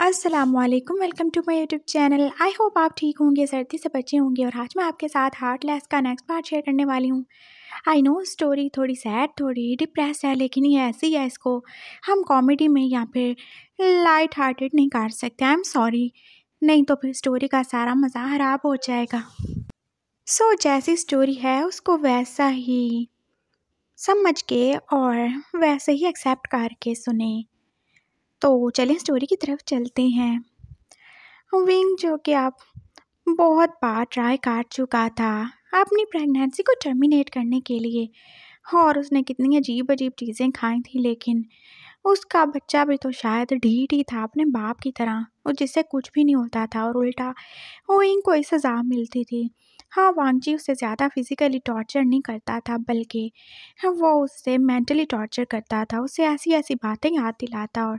Aslam welcome to my YouTube channel I hope आप ठीक होंगे सर्दी से बचे होंगे और आज मैं आपके साथ हार्ट लेस का नेक्स्ट पार्ट शेयर करने वाली हूँ आई नो स्टोरी थोड़ी सैड थोड़ी डिप्रेस है लेकिन ये ऐसी है इसको हम कॉमेडी में या फिर लाइट हार्टेड नहीं काट सकते आई एम सॉरी नहीं तो फिर स्टोरी का सारा मज़ा खराब हो जाएगा सो so, जैसी स्टोरी है उसको वैसा ही समझ के और वैसे ही एक्सेप्ट करके सुने तो चलें स्टोरी की तरफ चलते हैं विंग जो कि आप बहुत बार ट्राई काट चुका था अपनी प्रेगनेंसी को टर्मिनेट करने के लिए और उसने कितनी अजीब अजीब चीज़ें खाई थी लेकिन उसका बच्चा भी तो शायद ढीठ ही था अपने बाप की तरह और जिससे कुछ भी नहीं होता था और उल्टा वो इनको सज़ा मिलती थी हाँ वांगजी उसे ज़्यादा फिज़िकली टॉर्चर नहीं करता था बल्कि हाँ, वो उससे मेंटली टॉर्चर करता था उसे ऐसी ऐसी बातें याद दिलाता और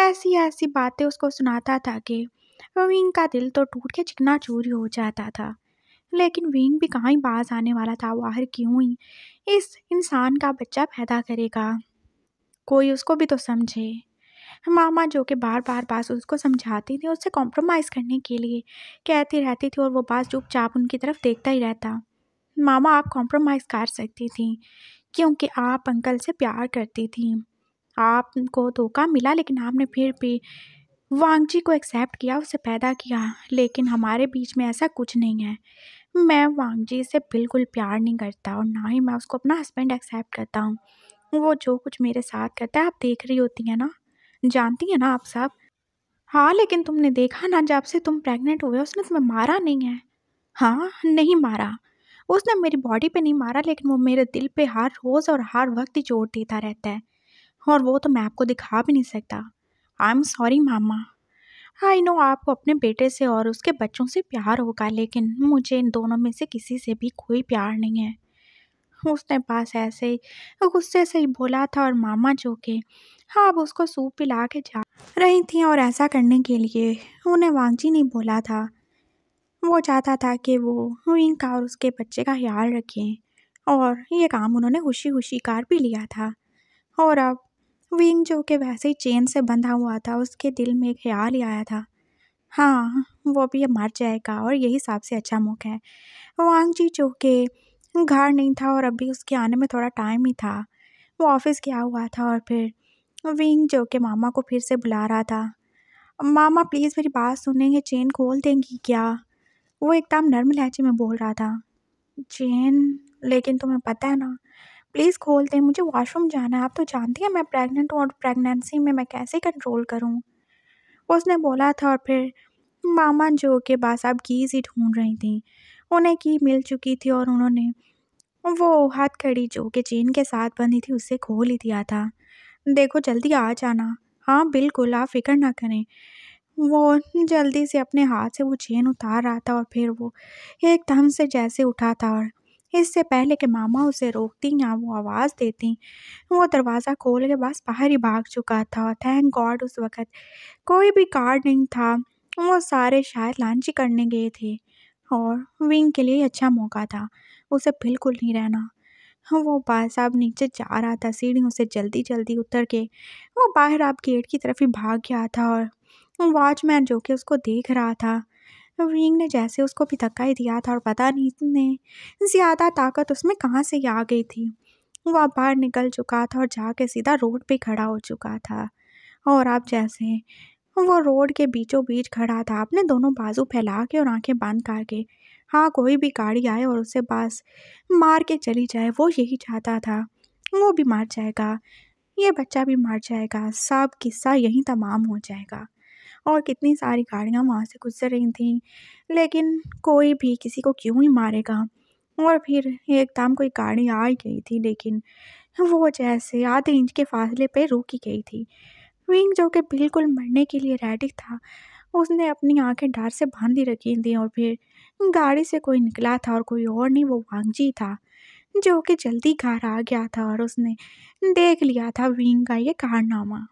ऐसी ऐसी बातें उसको सुनाता था कि विंग का दिल तो टूट के चिकना चूरी हो जाता था लेकिन विंग भी कहाँ ही बाज आने वाला था वो आखिर क्यों ही इस इंसान का बच्चा पैदा करेगा कोई उसको भी तो समझे मामा जो कि बार बार बास उसको समझाती थी उससे कॉम्प्रोमाइज़ करने के लिए कहती रहती थी और वो बास चुपचाप उनकी तरफ देखता ही रहता मामा आप कॉम्प्रोमाइज़ कर सकती थी क्योंकि आप अंकल से प्यार करती थी आपको धोखा मिला लेकिन आपने फिर भी वांगजी को एक्सेप्ट किया उसे पैदा किया लेकिन हमारे बीच में ऐसा कुछ नहीं है मैं वांगजी से बिल्कुल प्यार नहीं करता और ना ही मैं उसको अपना हस्बैंड एक्सेप्ट करता हूँ वो जो कुछ मेरे साथ करता है आप देख रही होती हैं ना जानती है ना आप सब हाँ लेकिन तुमने देखा ना जब से तुम प्रेग्नेंट हुए उसने तुम्हें मारा नहीं है हाँ नहीं मारा उसने मेरी बॉडी पे नहीं मारा लेकिन वो मेरे दिल पे हर रोज़ और हर वक्त ही जोर देता रहता है और वो तो मैं आपको दिखा भी नहीं सकता आई एम सॉरी मामा आई नो आपको अपने बेटे से और उसके बच्चों से प्यार होगा लेकिन मुझे इन दोनों में से किसी से भी कोई प्यार नहीं है उसने पास ऐसे ही गुस्से से ही बोला था और मामा जो के हाँ अब उसको सूप पिला के जा रही थी और ऐसा करने के लिए उन्हें वांगजी ने बोला था वो चाहता था कि वो हुइंग का और उसके बच्चे का ख्याल रखें और ये काम उन्होंने खुशी खुशी कार भी लिया था और अब विंग जो कि वैसे ही चेन से बंधा हुआ था उसके दिल में एक ख्याल ही आया था हाँ वो भी मर जाएगा और यही सबसे अच्छा मौका है वांग जी जो कि घर नहीं था और अभी उसके आने में थोड़ा टाइम ही था वो ऑफिस गया हुआ था और फिर विंग जो कि मामा को फिर से बुला रहा था मामा प्लीज़ मेरी बात सुनेंगे चेन खोल देंगी क्या वो एकदम नर्म लहजे में बोल रहा था चेन लेकिन तुम्हें पता है ना प्लीज़ खोल दें मुझे वॉशरूम जाना है आप तो जानती हैं मैं प्रेग्नेंट हूँ और प्रेगनेंसी में मैं कैसे कंट्रोल करूँ उसने बोला था और फिर मामा जो के अब कीज ही ढूंढ रही थी उन्हें की मिल चुकी थी और उन्होंने वो हाथ खड़ी जो कि चेन के साथ बंधी थी उससे खोल ही दिया था देखो जल्दी आ जाना हाँ बिल्कुल आप फ़िक्र ना करें वो जल्दी से अपने हाथ से वो चेन उतार रहा था और फिर वो एकदम से जैसे उठा था और इससे पहले कि मामा उसे रोकती या वो आवाज़ देती वो दरवाज़ा खोल के बस बाहर ही भाग चुका था और थैंक गॉड उस वक़्त कोई भी कार्ड नहीं था वो सारे शायद लंच करने गए थे और विंग के लिए अच्छा मौका था उसे बिल्कुल नहीं रहना हाँ वो बाल साहब नीचे जा रहा था सीढ़ियों से जल्दी जल्दी उतर के वो बाहर आप गेट की तरफ ही भाग गया था और वॉचमैन जो कि उसको देख रहा था रिंग ने जैसे उसको भी धक्का ही दिया था और पता नहीं इतने ज़्यादा ताकत उसमें कहाँ से आ गई थी वह बाहर निकल चुका था और जाके सीधा रोड पे खड़ा हो चुका था और आप जैसे वो रोड के बीचों बीच खड़ा था आपने दोनों बाजू फैला के और आंखें बंद करके हाँ कोई भी गाड़ी आए और उसे पास मार के चली जाए वो यही चाहता था वो भी मार जाएगा ये बच्चा भी मार जाएगा सब किस्सा यहीं तमाम हो जाएगा और कितनी सारी गाड़ियाँ वहाँ से गुजर रही थी लेकिन कोई भी किसी को क्यों ही मारेगा और फिर एकदम कोई गाड़ी आ ही गई थी लेकिन वो जैसे आधे इंच के फासले पे रुकी गई थी विंग जो कि बिल्कुल मरने के लिए रेडी था उसने अपनी आंखें डर से बांधी रखी थी और फिर गाड़ी से कोई निकला था और कोई और नहीं वो वांगजी था जो कि जल्दी घर आ गया था और उसने देख लिया था विंग का ये कारनामा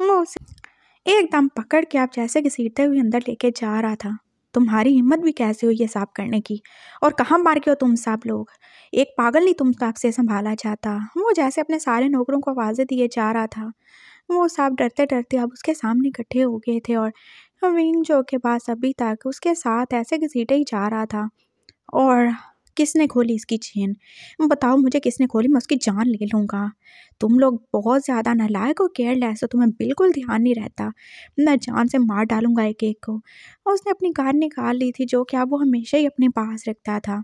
वो उसे एकदम पकड़ के आप जैसे घसीटते हुए अंदर लेके जा रहा था तुम्हारी हिम्मत भी कैसे हुई है साफ करने की और कहाँ मार के हो तुम सब लोग एक पागल नहीं तुम साफ से संभाला जाता वो जैसे अपने सारे नौकरों को आवाज़ें दिए जा रहा था वो साफ डरते डरते अब उसके सामने इकट्ठे हो गए थे और और जो के पास अभी तक उसके साथ ऐसे घसीटे ही जा रहा था और किसने खोली इसकी चेन बताओ मुझे किसने खोली मैं उसकी जान ले लूँगा तुम लोग बहुत ज़्यादा नलायक और केयरलेस हो तुम्हें बिल्कुल ध्यान नहीं रहता मैं जान से मार डालूँगा एक एक को और उसने अपनी कार निकाल ली थी जो कि अब वो हमेशा ही अपने पास रखता था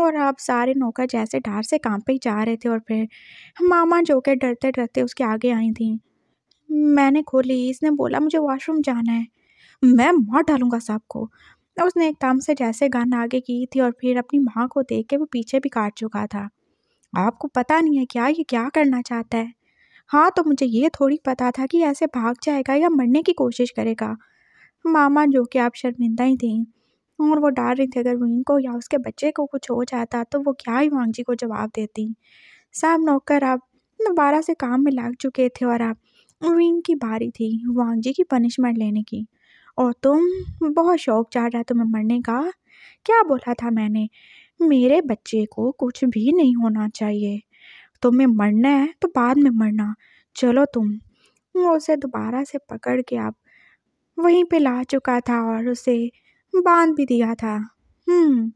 और अब सारे नौकर जैसे डर से काम पे ही जा रहे थे और फिर मामा जो के डरते डरते उसके आगे आई थी मैंने खोली इसने बोला मुझे वॉशरूम जाना है मैं मार डालूंगा साहब को उसने काम से जैसे गन आगे की थी और फिर अपनी माँ को देख के वो पीछे भी काट चुका था आपको पता नहीं है क्या ये क्या करना चाहता है हाँ तो मुझे ये थोड़ी पता था कि ऐसे भाग जाएगा या मरने की कोशिश करेगा मामा जो कि आप शर्मिंदा ही थी और वो डाल रही थी अगर वीन को या उसके बच्चे को कुछ हो जाता तो वो क्या ही वांग जी को जवाब देती साहब नौकर आप दोबारा से काम में लग चुके थे और आप विंग की बारी थी वांग जी की पनिशमेंट लेने की और तुम बहुत शौक चाह रहा तुम्हें मरने का क्या बोला था मैंने मेरे बच्चे को कुछ भी नहीं होना चाहिए तुम्हें मरना है तो बाद में मरना चलो तुम उसे दोबारा से पकड़ के आप वहीं पे ला चुका था और उसे बांध भी दिया था हम्म,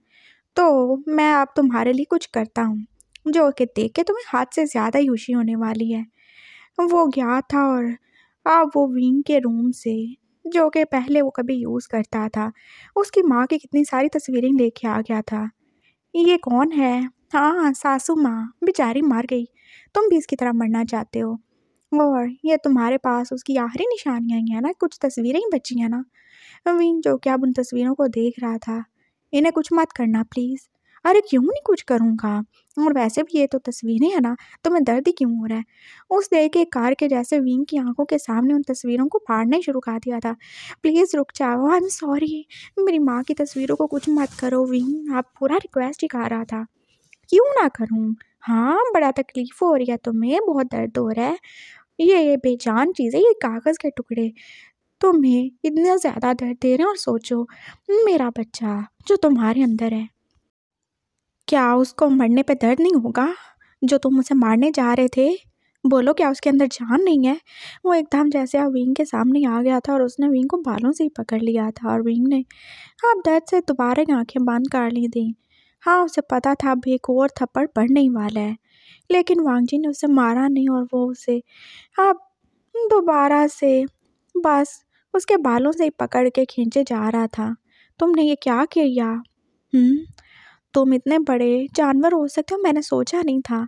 तो मैं अब तुम्हारे लिए कुछ करता हूँ जो कि देख के तुम्हें हाथ से ज़्यादा ही खुशी होने वाली है वो गया था और अब वो विंग के रूम से जो कि पहले वो कभी यूज़ करता था उसकी माँ की कितनी सारी तस्वीरें लेके आ गया था ये कौन है हाँ सासू माँ बेचारी मर गई तुम भी इसकी तरह मरना चाहते हो और ये तुम्हारे पास उसकी आखिरी निशानियाँ ही हैं ना कुछ तस्वीरें ही बची हैं ना वीन जो कि अब उन तस्वीरों को देख रहा था इन्हें कुछ मत करना प्लीज़ अरे क्यों नहीं कुछ करूँगा और वैसे भी ये तो तस्वीरें हैं ना तो मैं दर्द ही क्यों हो रहा है उस देर के कार के जैसे विंग की आंखों के सामने उन तस्वीरों को फाड़ना ही शुरू कर दिया था प्लीज़ रुक जाओ आई एम सॉरी मेरी माँ की तस्वीरों को कुछ मत करो विंग आप पूरा रिक्वेस्ट ही कर रहा था क्यों ना करूँ हाँ बड़ा तकलीफ़ हो रही है तुम्हें बहुत दर्द हो रहा है ये ये बेजान चीज़ है ये कागज़ के टुकड़े तुम्हें इतना ज़्यादा दर्द दे रहे हैं और सोचो मेरा बच्चा जो तुम्हारे अंदर है क्या उसको मरने पे दर्द नहीं होगा जो तुम उसे मारने जा रहे थे बोलो क्या उसके अंदर जान नहीं है वो एकदम जैसे विंग के सामने आ गया था और उसने विंग को बालों से ही पकड़ लिया था और विंग ने अब दर्द से दोबारा आंखें बंद कर ली थी हाँ उसे पता था अब एक और थप्पड़ पड़ने ही वाला है लेकिन वांगजी ने उसे मारा नहीं और वो उसे अब दोबारा से बस उसके बालों से ही पकड़ के खींचे जा रहा था तुमने ये क्या किया हम्म? तुम इतने बड़े जानवर हो सकते हो मैंने सोचा नहीं था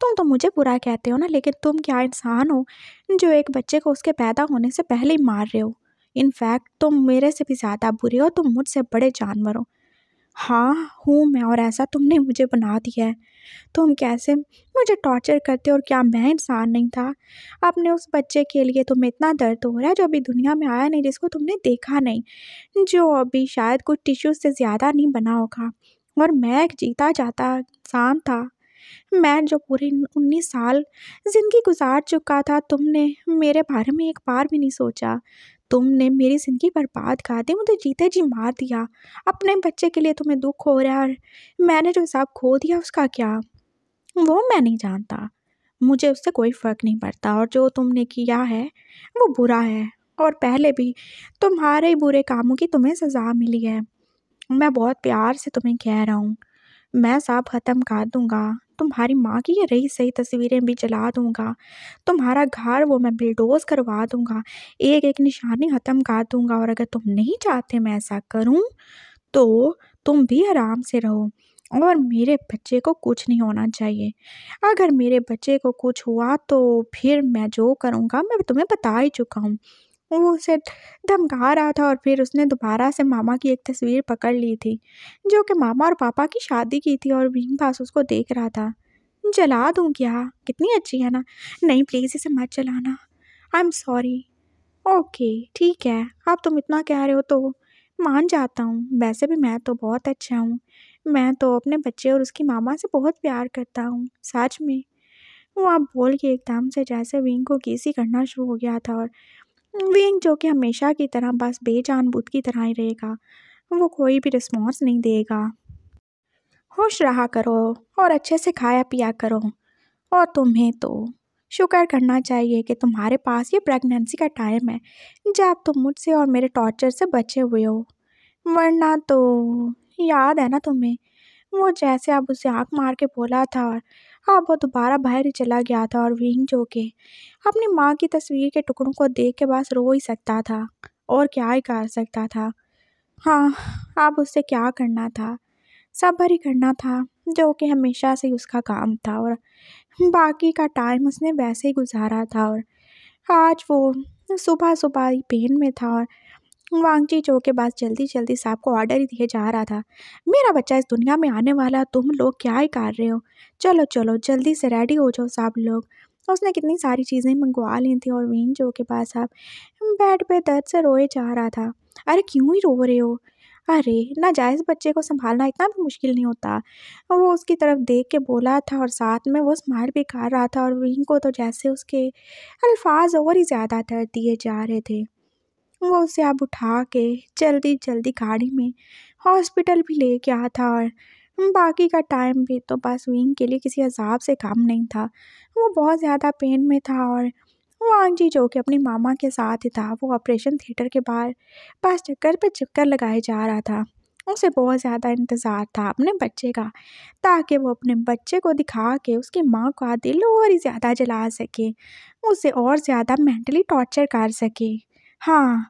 तुम तो मुझे बुरा कहते हो ना लेकिन तुम क्या इंसान हो जो एक बच्चे को उसके पैदा होने से पहले ही मार रहे हो इनफैक्ट तुम मेरे से भी ज़्यादा बुरे हो तुम मुझसे बड़े जानवर हो हाँ हूँ मैं और ऐसा तुमने मुझे बना दिया है तुम कैसे मुझे टॉर्चर करते और क्या मैं इंसान नहीं था अपने उस बच्चे के लिए तुम्हें इतना दर्द हो रहा है जो अभी दुनिया में आया नहीं जिसको तुमने देखा नहीं जो अभी शायद कुछ टिश्यू से ज़्यादा नहीं बना होगा और एक जीता जाता इंसान था मैं जो पूरे उन्नीस साल ज़िंदगी गुजार चुका था तुमने मेरे बारे में एक बार भी नहीं सोचा तुमने मेरी ज़िंदगी बर्बाद कर दी मुझे जीते जी मार दिया अपने बच्चे के लिए तुम्हें दुख हो रहा है मैंने जो हिसाब खो दिया उसका क्या वो मैं नहीं जानता मुझे उससे कोई फ़र्क नहीं पड़ता और जो तुमने किया है वो बुरा है और पहले भी तुम्हारे बुरे कामों की तुम्हें सज़ा मिली है मैं बहुत प्यार से तुम्हें कह रहा हूँ मैं साहब ख़त्म कर दूँगा तुम्हारी माँ की ये रही सही तस्वीरें भी जला दूँगा तुम्हारा घर वो मैं बिलडोज करवा दूँगा एक एक निशानी ख़त्म कर दूँगा और अगर तुम नहीं चाहते मैं ऐसा करूँ तो तुम भी आराम से रहो और मेरे बच्चे को कुछ नहीं होना चाहिए अगर मेरे बच्चे को कुछ हुआ तो फिर मैं जो करूँगा मैं तुम्हें बता ही चुका हूँ वो उसे धमका रहा था और फिर उसने दोबारा से मामा की एक तस्वीर पकड़ ली थी जो कि मामा और पापा की शादी की थी और भीम पास उसको देख रहा था जला दूँ क्या कितनी अच्छी है ना नहीं प्लीज़ इसे मत जलाना आई एम सॉरी ओके ठीक है आप तुम इतना कह रहे हो तो मान जाता हूँ वैसे भी मैं तो बहुत अच्छा हूँ मैं तो अपने बच्चे और उसकी मामा से बहुत प्यार करता हूँ सच में वो आप बोल के एकदम से जैसे विंग को किसी करना शुरू हो गया था और विंग जो कि हमेशा की तरह बस बेजान बुद्ध की तरह ही रहेगा वो कोई भी रिस्पॉन्स नहीं देगा खुश रहा करो और अच्छे से खाया पिया करो और तुम्हें तो शुक्र करना चाहिए कि तुम्हारे पास ये प्रेगनेंसी का टाइम है जब तुम मुझसे और मेरे टॉर्चर से बचे हुए हो वरना तो याद है ना तुम्हें वो जैसे अब उसे आँख मार के बोला था अब हाँ, वो दोबारा बाहर चला गया था और विंग जो के अपनी माँ की तस्वीर के टुकड़ों को देख के बस रो ही सकता था और क्या ही कर सकता था हाँ अब उससे क्या करना था सब ही करना था जो कि हमेशा से उसका काम था और बाकी का टाइम उसने वैसे ही गुजारा था और आज वो सुबह सुबह ही पेन में था और वांगची चो के पास जल्दी जल्दी साहब को ऑर्डर ही दिए जा रहा था मेरा बच्चा इस दुनिया में आने वाला तुम लोग क्या ही कर रहे हो चलो चलो जल्दी से रेडी हो जाओ साहब लोग उसने कितनी सारी चीज़ें मंगवा ली थी और वीन जो के पास आप बेड पे दर्द से रोए जा रहा था अरे क्यों ही रो रहे हो अरे ना जायज़ बच्चे को संभालना इतना भी मुश्किल नहीं होता वो उसकी तरफ देख के बोला था और साथ में वो स्माइल भी कर रहा था और विंग को तो जैसे उसके अल्फाज और ही ज़्यादा दर्द दिए जा रहे थे वो उसे अब उठा के जल्दी जल्दी गाड़ी में हॉस्पिटल भी ले गया था और बाकी का टाइम भी तो बस विंग के लिए किसी अजाब से काम नहीं था वो बहुत ज़्यादा पेन में था और वो जी जो कि अपनी मामा के साथ ही था वो ऑपरेशन थिएटर के बाहर बस चक्कर पर चक्कर लगाए जा रहा था उसे बहुत ज़्यादा इंतज़ार था अपने बच्चे का ताकि वो अपने बच्चे को दिखा के उसकी माँ का दिल और ही ज़्यादा जला सके उसे और ज़्यादा मेंटली टॉर्चर कर सके हाँ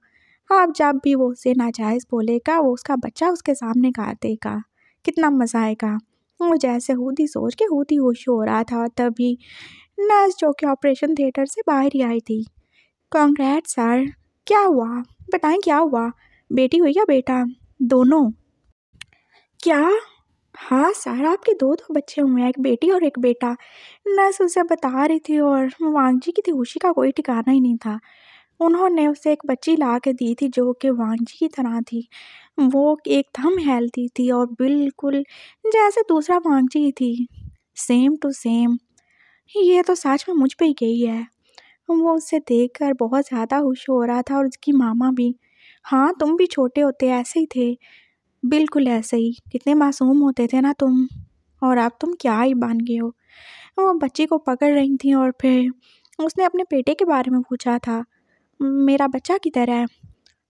आप जब भी वो उसे नाजायज़ बोलेगा वो उसका बच्चा उसके सामने गा देगा कितना मज़ा आएगा वो जैसे हूदी सोच के हूदी होश हो रहा था तभी नर्स जो कि ऑपरेशन थिएटर से बाहर ही आई थी कॉन्ग्रेट सर क्या हुआ बताएं क्या हुआ बेटी हुई या बेटा दोनों क्या हाँ सर आपके दो दो बच्चे हुए हैं एक बेटी और एक बेटा नर्स उसे बता रही थी और वांगजी की थी खुशी का कोई ठिकाना ही नहीं था उन्होंने उसे एक बच्ची ला के दी थी जो कि वांझी की तरह थी वो एकदम हेल्दी थी और बिल्कुल जैसे दूसरा वांझी थी सेम टू सेम ये तो सच में मुझ पर ही गई है वो उसे देखकर बहुत ज़्यादा खुश हो रहा था और उसकी मामा भी हाँ तुम भी छोटे होते ऐसे ही थे बिल्कुल ऐसे ही कितने मासूम होते थे ना तुम और अब तुम क्या ही बन गए हो वो बच्ची को पकड़ रही थी और फिर उसने अपने बेटे के बारे में पूछा था मेरा बच्चा किधर है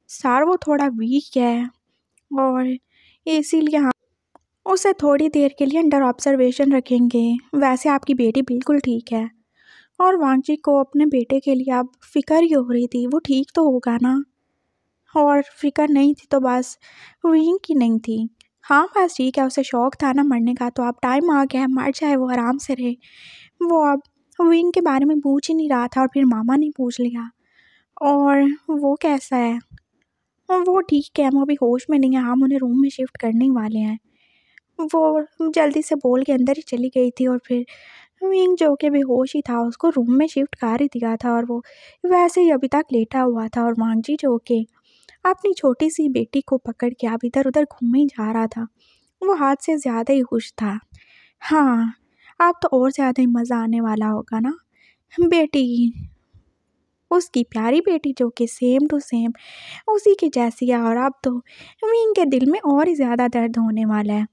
सर वो थोड़ा वीक है और इसीलिए हम हाँ, उसे थोड़ी देर के लिए अंडर ऑब्जर्वेशन रखेंगे वैसे आपकी बेटी बिल्कुल ठीक है और वांगजी को अपने बेटे के लिए अब फिक्र ही हो रही थी वो ठीक तो होगा ना और फिक्र नहीं थी तो बस विंग की नहीं थी हाँ बस ठीक है उसे शौक था ना मरने का तो अब टाइम आ गया है मर जाए वो आराम से रहे वो अब विंग के बारे में पूछ ही नहीं रहा था और फिर मामा ने पूछ लिया और वो कैसा है वो ठीक है हम अभी होश में नहीं है हम उन्हें रूम में शिफ्ट करने ही वाले हैं वो जल्दी से बोल के अंदर ही चली गई थी और फिर विंग जो के भी होश ही था उसको रूम में शिफ्ट कर ही दिया था और वो वैसे ही अभी तक लेटा हुआ था और जी जो के अपनी छोटी सी बेटी को पकड़ के अब इधर उधर घूमे ही जा रहा था वो हाथ से ज़्यादा ही खुश था हाँ अब तो और ज़्यादा ही मज़ा आने वाला होगा ना बेटी उसकी प्यारी बेटी जो कि सेम टू सेम उसी के जैसी है और अब तो मीन के दिल में और ही ज़्यादा दर्द होने वाला है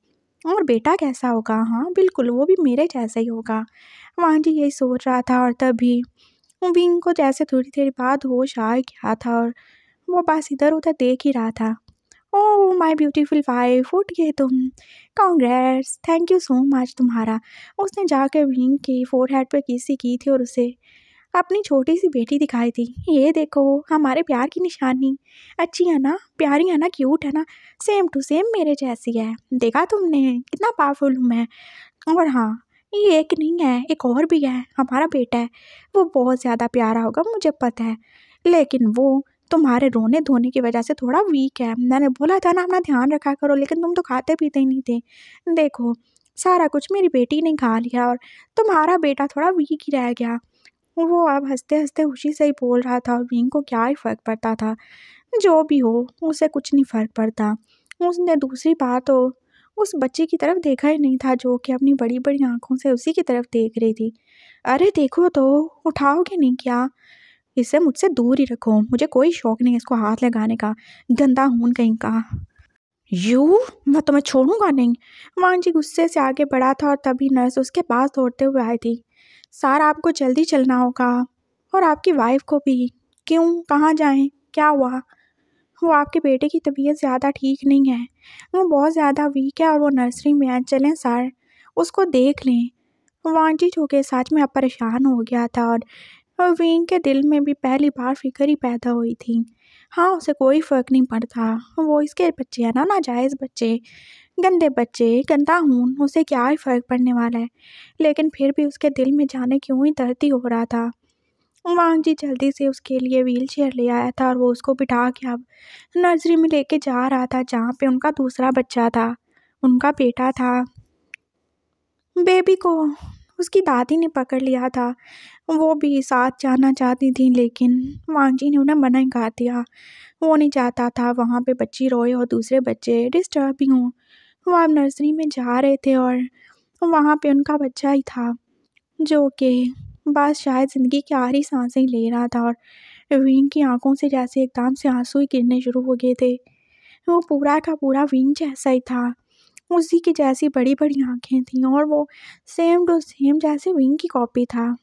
और बेटा कैसा होगा हाँ बिल्कुल वो भी मेरे जैसा ही होगा वहाँ जी यही सोच रहा था और तभी विंग को जैसे थोड़ी देर बाद होश आ गया था और वो बस इधर उधर देख ही रहा था ओ माय ब्यूटीफुल वाइफ उठ गए तुम congrats thank you so much तुम्हारा उसने जाकर विंग की फोर हेड पर किसी की थी और उसे अपनी छोटी सी बेटी दिखाई थी ये देखो हमारे प्यार की निशानी अच्छी है ना प्यारी है ना क्यूट है ना सेम टू सेम मेरे जैसी है देखा तुमने कितना पावरफुल हूँ मैं और हाँ ये एक नहीं है एक और भी है हमारा बेटा है वो बहुत ज़्यादा प्यारा होगा मुझे पता है लेकिन वो तुम्हारे रोने धोने की वजह से थोड़ा वीक है मैंने बोला था ना अपना ध्यान रखा करो लेकिन तुम तो खाते पीते ही नहीं थे देखो सारा कुछ मेरी बेटी ने खा लिया और तुम्हारा बेटा थोड़ा वीक ही रह गया और वो अब हंसते हंसते खुशी से ही बोल रहा था और बीन को क्या ही फ़र्क पड़ता था जो भी हो उसे कुछ नहीं फ़र्क पड़ता उसने दूसरी बात हो उस बच्चे की तरफ देखा ही नहीं था जो कि अपनी बड़ी बड़ी आंखों से उसी की तरफ देख रही थी अरे देखो तो उठाओगे नहीं क्या इसे मुझसे दूर ही रखो मुझे कोई शौक नहीं इसको हाथ लगाने का गंदा हूं कहीं का यू मैं तुम्हें छोड़ूंगा नहीं वान जी गुस्से से आगे बढ़ा था और तभी नर्स उसके पास दौड़ते हुए आई थी सार आपको जल्दी चलना होगा और आपकी वाइफ को भी क्यों कहाँ जाएं क्या हुआ वो आपके बेटे की तबीयत ज़्यादा ठीक नहीं है वो बहुत ज़्यादा वीक है और वो नर्सरी में है चलें सर उसको देख लें वांझिजों चूँकि साथ में अब परेशान हो गया था और वीन के दिल में भी पहली बार फिक्र ही पैदा हुई थी हाँ उसे कोई फ़र्क नहीं पड़ता वो इसके बच्चे हैं ना नाजायज़ बच्चे गंदे बच्चे गंदा हूँ उसे क्या ही फ़र्क पड़ने वाला है लेकिन फिर भी उसके दिल में जाने क्यों ही दर्द ही हो रहा था वांग जी जल्दी से उसके लिए व्हील चेयर ले आया था और वो उसको बिठा के अब नर्सरी में लेके जा रहा था जहाँ पे उनका दूसरा बच्चा था उनका बेटा था बेबी को उसकी दादी ने पकड़ लिया था वो भी साथ जाना चाहती थी लेकिन वांग जी ने उन्हें मना कर दिया वो नहीं चाहता था वहाँ पे बच्ची रोए और दूसरे बच्चे डिस्टर्ब भी हों वो हम नर्सरी में जा रहे थे और वहाँ पे उनका बच्चा ही था जो कि बस शायद ज़िंदगी की आखिरी सांसें ले रहा था और विंग की आंखों से जैसे एकदम से आंसू ही गिरने शुरू हो गए थे वो पूरा का पूरा विंग जैसा ही था उसी की जैसी बड़ी बड़ी आंखें थीं और वो सेम टू सेम जैसे विंग की कॉपी था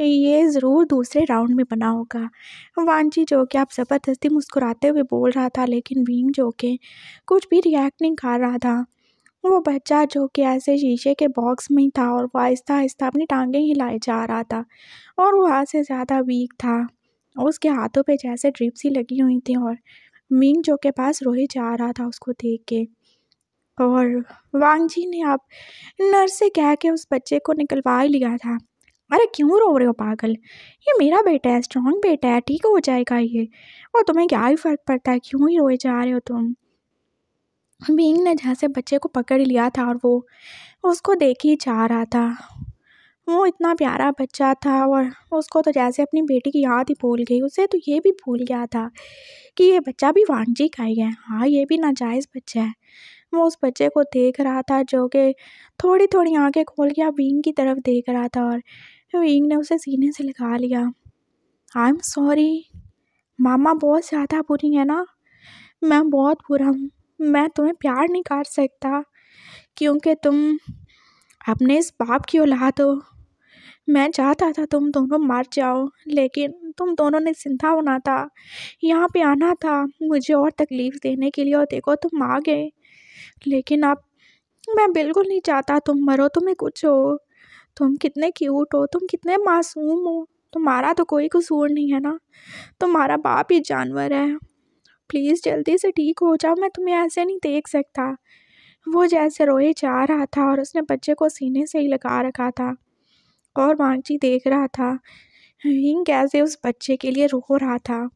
ये ज़रूर दूसरे राउंड में बना होगा वांची जो कि आप ज़बरदस्ती मुस्कुराते हुए बोल रहा था लेकिन वीन जो के कुछ भी रिएक्ट नहीं कर रहा था वो बच्चा जो कि ऐसे शीशे के बॉक्स में ही था और वह आहिस्ता आहिस्ता अपनी टांगें हिलाए जा रहा था और वो हाथ से ज़्यादा वीक था उसके हाथों पे जैसे ड्रिप्स ही लगी हुई थी और मिंग जो के पास रोही जा रहा था उसको देख के और वांग जी ने आप नर्स से कह के उस बच्चे को निकलवा ही लिया था अरे क्यों रो रहे हो पागल ये मेरा बेटा है स्ट्रॉन्ग बेटा है ठीक हो जाएगा ये और तुम्हें क्या ही फ़र्क पड़ता है क्यों ही रोए जा रहे हो तुम बींग ने जहाँ से बच्चे को पकड़ लिया था और वो उसको देख ही जा रहा था वो इतना प्यारा बच्चा था और उसको तो जैसे अपनी बेटी की याद ही भूल गई उसे तो ये भी भूल गया था कि ये बच्चा भी वांझी का ही है हाँ ये भी नाजायज़ बच्चा है वो उस बच्चे को देख रहा था जो कि थोड़ी थोड़ी आंखें खोल के बींग की तरफ देख रहा था और वेंग ने उसे सीने से लगा लिया आई एम सॉरी मामा बहुत ज़्यादा बुरी है ना मैं बहुत बुरा हूँ मैं तुम्हें प्यार नहीं कर सकता क्योंकि तुम अपने इस बाप की औलाद हो मैं चाहता था तुम दोनों मर जाओ लेकिन तुम दोनों ने जिंदा होना था यहाँ पे आना था मुझे और तकलीफ़ देने के लिए और देखो तुम आ गए लेकिन अब मैं बिल्कुल नहीं चाहता तुम मरो तुम्हें कुछ हो तुम कितने क्यूट हो तुम कितने मासूम हो तुम्हारा तो कोई कसूर नहीं है ना तुम्हारा बाप ही जानवर है प्लीज़ जल्दी से ठीक हो जाओ मैं तुम्हें ऐसे नहीं देख सकता वो जैसे रोए जा रहा था और उसने बच्चे को सीने से ही लगा रखा था और मांगची देख रहा था हिंग कैसे उस बच्चे के लिए रो रहा था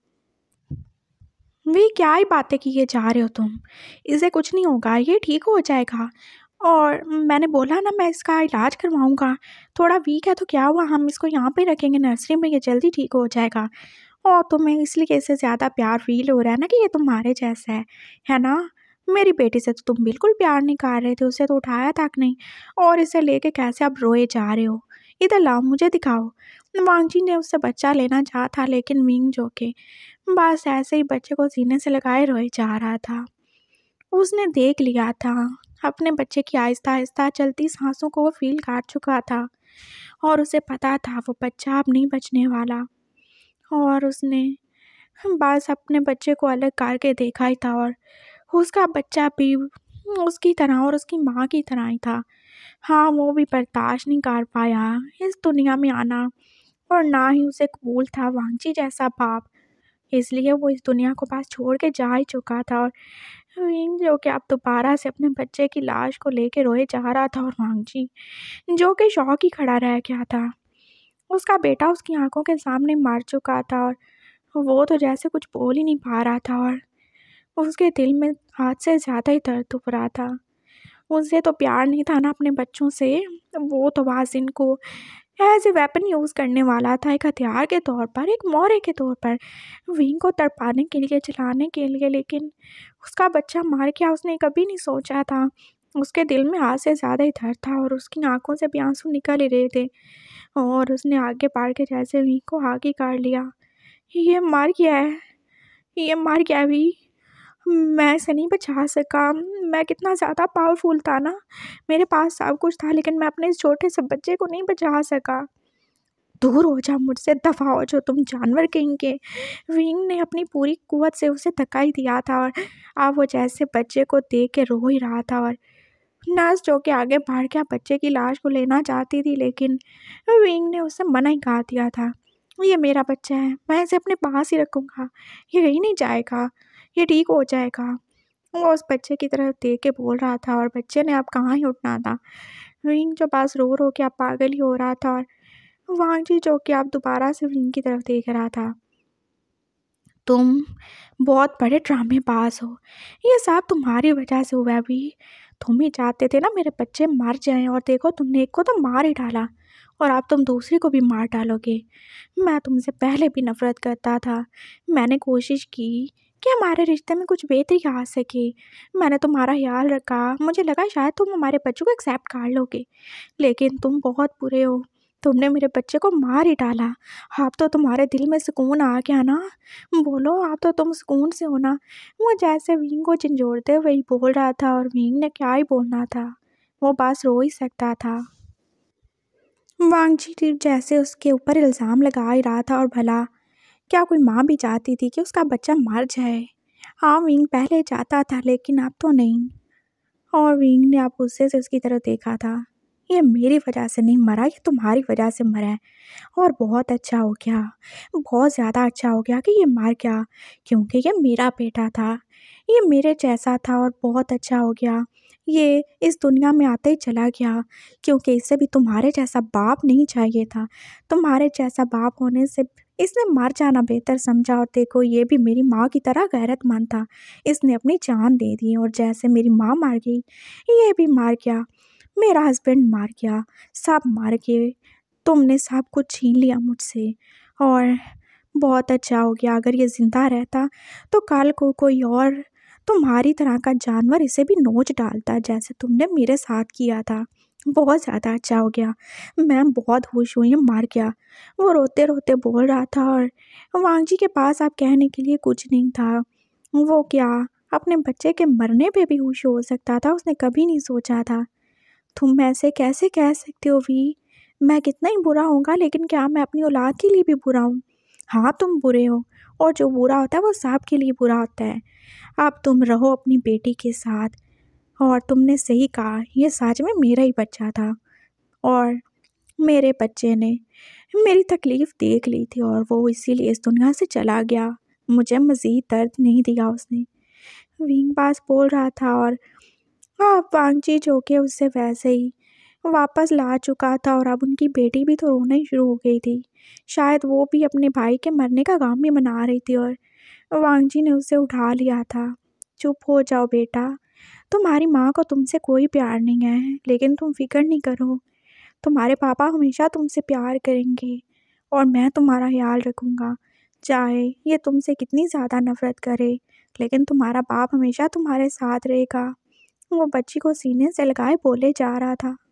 वे क्या ही बातें किए जा रहे हो तुम इसे कुछ नहीं होगा ये ठीक हो जाएगा और मैंने बोला ना मैं इसका इलाज करवाऊँगा थोड़ा वीक है तो क्या हुआ हम इसको यहाँ पर रखेंगे नर्सरी में ये जल्दी ठीक हो जाएगा और तुम्हें इसलिए इससे ज़्यादा प्यार फील हो रहा है ना कि ये तुम्हारे जैसा है है ना मेरी बेटी से तो तुम बिल्कुल प्यार नहीं कर रहे थे उसे तो उठाया तक नहीं और इसे लेके कैसे अब रोए जा रहे हो इधर लाओ मुझे दिखाओ वांगजी ने उससे बच्चा लेना चाह था लेकिन विंग जो के बस ऐसे ही बच्चे को सीने से लगाए रोए जा रहा था उसने देख लिया था अपने बच्चे की आहिस्ता आहिस्ता चलती सांसों को वो फील काट चुका था और उसे पता था वो बच्चा अब नहीं बचने वाला और उसने बस अपने बच्चे को अलग करके देखा ही था और उसका बच्चा भी उसकी तरह और उसकी माँ की तरह ही था हाँ वो भी बर्दाश्त नहीं कर पाया इस दुनिया में आना और ना ही उसे कबूल था वांची जैसा बाप इसलिए वो इस दुनिया को पास छोड़ के जा ही चुका था और जो कि आप दोबारा से अपने बच्चे की लाश को लेकर रोए जा रहा था और जी जो कि शौक ही खड़ा रह गया था उसका बेटा उसकी आंखों के सामने मर चुका था और वो तो जैसे कुछ बोल ही नहीं पा रहा था और उसके दिल में हाथ से ज़्यादा ही दर्द उप रहा था उनसे तो प्यार नहीं था ना अपने बच्चों से वो तो वाजिन इनको एज ए वेपन यूज़ करने वाला था एक हथियार के तौर पर एक मौरे के तौर पर विंग को तड़पाने के लिए चलाने के लिए लेकिन उसका बच्चा मार गया उसने कभी नहीं सोचा था उसके दिल में हाथ से ज़्यादा ही दर्द था और उसकी आंखों से भी आंसू निकल ही रहे थे और उसने आगे पार के जैसे विंग को आगे काट लिया ये मार गया है ये मार गया भी मैं इसे नहीं बचा सका मैं कितना ज़्यादा पावरफुल था ना मेरे पास सब कुछ था लेकिन मैं अपने इस छोटे से बच्चे को नहीं बचा सका दूर हो जा मुझसे दफा हो जो तुम जानवर कहीं के विंग ने अपनी पूरी कुवत से उसे धकाई दिया था और अब वो जैसे बच्चे को देख के रो ही रहा था और नर्स जो के आगे बाढ़ गया बच्चे की लाश को लेना चाहती थी लेकिन विंग ने उसे मना ही कर दिया था ये मेरा बच्चा है मैं इसे अपने पास ही रखूँगा ये कहीं नहीं जाएगा ये ठीक हो जाएगा वो उस बच्चे की तरफ देख के बोल रहा था और बच्चे ने आप कहाँ ही उठना था रिंग जो पास रो रो के अब पागल ही हो रहा था और वांग जी जो कि आप दोबारा से रिंग की तरफ देख रहा था तुम बहुत बड़े ड्रामेबाज हो ये सब तुम्हारी वजह से हुआ अभी तुम ही चाहते थे ना मेरे बच्चे मर जाएं और देखो तुमने एक को तो मार ही डाला और आप तुम दूसरे को भी मार डालोगे मैं तुमसे पहले भी नफ़रत करता था मैंने कोशिश की कि हमारे रिश्ते में कुछ बेहतरी आ सके मैंने तुम्हारा ख्याल रखा मुझे लगा शायद तुम हमारे बच्चों को एक्सेप्ट कर लोगे लेकिन तुम बहुत बुरे हो तुमने मेरे बच्चे को मार ही डाला आप तो तुम्हारे दिल में सुकून आ गया ना बोलो आप तो तुम सुकून से हो ना वो जैसे विंग को झंझोड़ते हुए बोल रहा था और विंग ने क्या ही बोलना था वो बस रो ही सकता था वांगजी जैसे उसके ऊपर इल्ज़ाम लगा ही रहा था और भला क्या कोई माँ भी चाहती थी कि उसका बच्चा मर जाए हाँ विंग पहले चाहता था लेकिन अब तो नहीं और विंग ने आप गुस्से से उसकी तरफ देखा था ये मेरी वजह से नहीं मरा ये तुम्हारी वजह से मरा है और बहुत अच्छा हो गया बहुत ज़्यादा अच्छा हो गया कि ये मर गया क्योंकि ये मेरा बेटा था ये मेरे जैसा था और बहुत अच्छा हो गया ये इस दुनिया में आते ही चला गया क्योंकि इसे भी तुम्हारे जैसा बाप नहीं चाहिए था तुम्हारे जैसा बाप होने से इसने मर जाना बेहतर समझा और देखो ये भी मेरी माँ की तरह गैरतमंद था इसने अपनी जान दे दी और जैसे मेरी माँ मार गई ये भी मार गया मेरा हस्बैंड मार गया सब मार गए तुमने सब कुछ छीन लिया मुझसे और बहुत अच्छा हो गया अगर ये ज़िंदा रहता तो कल को कोई और तुम्हारी तरह का जानवर इसे भी नोच डालता जैसे तुमने मेरे साथ किया था बहुत ज़्यादा अच्छा हो गया मैम बहुत खुश हुई मार गया वो रोते रोते बोल रहा था और वांग जी के पास आप कहने के लिए कुछ नहीं था वो क्या अपने बच्चे के मरने पे भी खुश हो सकता था उसने कभी नहीं सोचा था तुम ऐसे कैसे कह सकते हो वी मैं कितना ही बुरा होगा लेकिन क्या मैं अपनी औलाद के लिए भी बुरा हूँ हाँ तुम बुरे हो और जो बुरा होता है वो साहब के लिए बुरा होता है अब तुम रहो अपनी बेटी के साथ और तुमने सही कहा ये सच में मेरा ही बच्चा था और मेरे बच्चे ने मेरी तकलीफ़ देख ली थी और वो इसीलिए इस दुनिया से चला गया मुझे मज़ीद दर्द नहीं दिया उसने विंग पास बोल रहा था और वांग जी जो के उससे वैसे ही वापस ला चुका था और अब उनकी बेटी भी तो रोना ही शुरू हो गई थी शायद वो भी अपने भाई के मरने का गम ही मना रही थी और वांगजी ने उसे उठा लिया था चुप हो जाओ बेटा तुम्हारी माँ को तुमसे कोई प्यार नहीं है लेकिन तुम फिक्र नहीं करो तुम्हारे पापा हमेशा तुमसे प्यार करेंगे और मैं तुम्हारा ख्याल रखूँगा चाहे ये तुमसे कितनी ज़्यादा नफ़रत करे लेकिन तुम्हारा बाप हमेशा तुम्हारे साथ रहेगा वो बच्ची को सीने से लगाए बोले जा रहा था